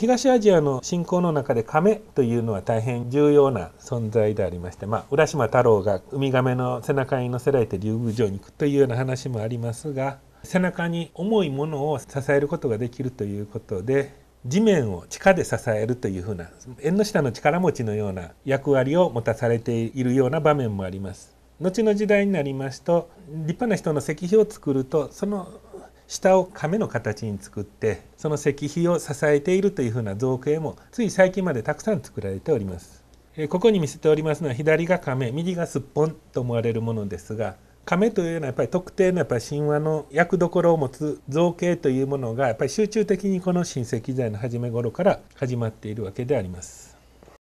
東アジアの信仰の中で亀というのは大変重要な存在でありまして、まあ、浦島太郎がウミガメの背中に乗せられて竜宮城に行くというような話もありますが背中に重いものを支えることができるということで地面を地下で支えるというふうな縁の下の力持ちのような役割を持たされているような場面もあります。後の時代になりますと立派な人の石碑を作るとその下を亀の形に作ってその石碑を支えているというふうな造形もつい最近までたくさん作られております。ここに見せておりますのは左が亀右がすっぽんと思われるものですが亀というのはやっぱり特定のやっぱり神話の役どころを持つ造形というものがやっぱり集中的にこの新石材の初め頃から始まっているわけであります。